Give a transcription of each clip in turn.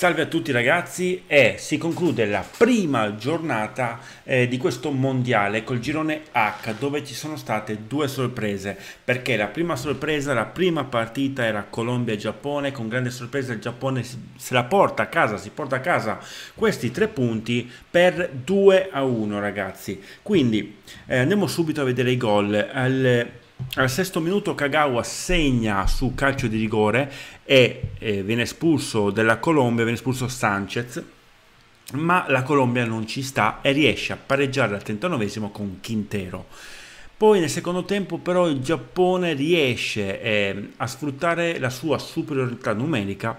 Salve a tutti ragazzi e si conclude la prima giornata eh, di questo mondiale col girone H dove ci sono state due sorprese perché la prima sorpresa, la prima partita era Colombia-Giappone con grande sorpresa il Giappone se la porta a casa, si porta a casa questi tre punti per 2 a 1 ragazzi quindi eh, andiamo subito a vedere i gol al al sesto minuto Kagawa segna su calcio di rigore e eh, viene espulso dalla Colombia, viene espulso Sanchez, ma la Colombia non ci sta e riesce a pareggiare al 39 con Quintero. Poi nel secondo tempo però il Giappone riesce eh, a sfruttare la sua superiorità numerica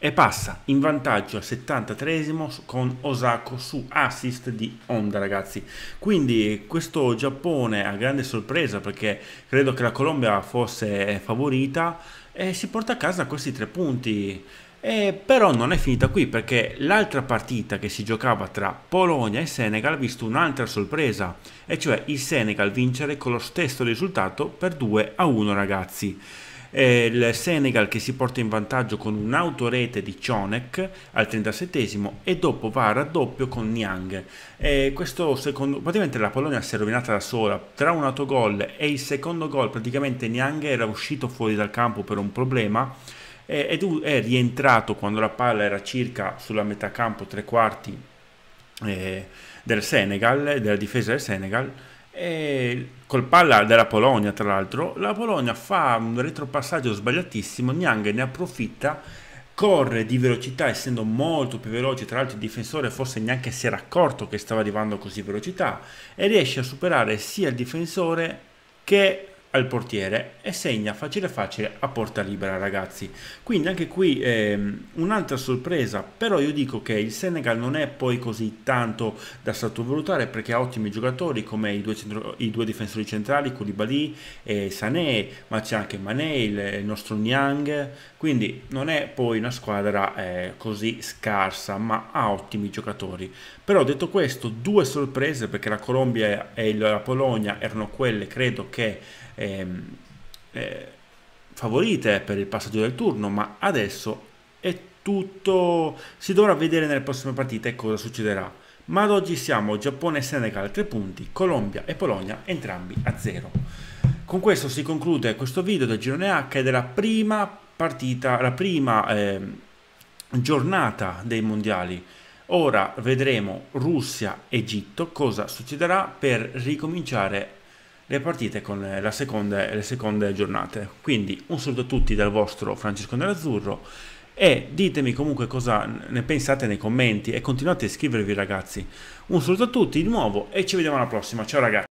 e passa in vantaggio al 73 con Osako su assist di Honda ragazzi quindi questo Giappone a grande sorpresa perché credo che la Colombia fosse favorita e si porta a casa questi tre punti e però non è finita qui perché l'altra partita che si giocava tra Polonia e Senegal ha visto un'altra sorpresa, e cioè il Senegal vincere con lo stesso risultato per 2 a 1 ragazzi il Senegal che si porta in vantaggio con un'autorete di Cionek al 37 e dopo va a raddoppio con Niang. Eh, questo secondo, praticamente la Polonia si è rovinata da sola, tra un autogol e il secondo gol praticamente Niang era uscito fuori dal campo per un problema ed è rientrato quando la palla era circa sulla metà campo, tre quarti eh, del Senegal, della difesa del Senegal e col palla della Polonia tra l'altro la Polonia fa un retropassaggio sbagliatissimo Niang ne approfitta corre di velocità essendo molto più veloce tra l'altro il difensore forse neanche si era accorto che stava arrivando a così velocità e riesce a superare sia il difensore che al portiere e segna facile facile a porta libera ragazzi quindi anche qui ehm, un'altra sorpresa però io dico che il Senegal non è poi così tanto da sottovalutare perché ha ottimi giocatori come i due, centro, i due difensori centrali Koulibaly e Sané ma c'è anche Mané il, nostro Niang quindi non è poi una squadra eh, così scarsa ma ha ottimi giocatori però detto questo due sorprese perché la Colombia e la Polonia erano quelle credo che ehm, eh, favorite per il passaggio del turno, ma adesso è tutto, si dovrà vedere nelle prossime partite cosa succederà. Ma ad oggi siamo Giappone e Senegal a 3 punti, Colombia e Polonia entrambi a 0. Con questo si conclude questo video del girone H ed è la prima partita, la prima eh, giornata dei mondiali. Ora vedremo Russia-Egitto, cosa succederà per ricominciare le partite con eh, le seconde, le seconde giornate. Quindi un saluto a tutti dal vostro Francesco Nerazzurro e ditemi comunque cosa ne pensate nei commenti e continuate a iscrivervi ragazzi. Un saluto a tutti di nuovo e ci vediamo alla prossima. Ciao ragazzi!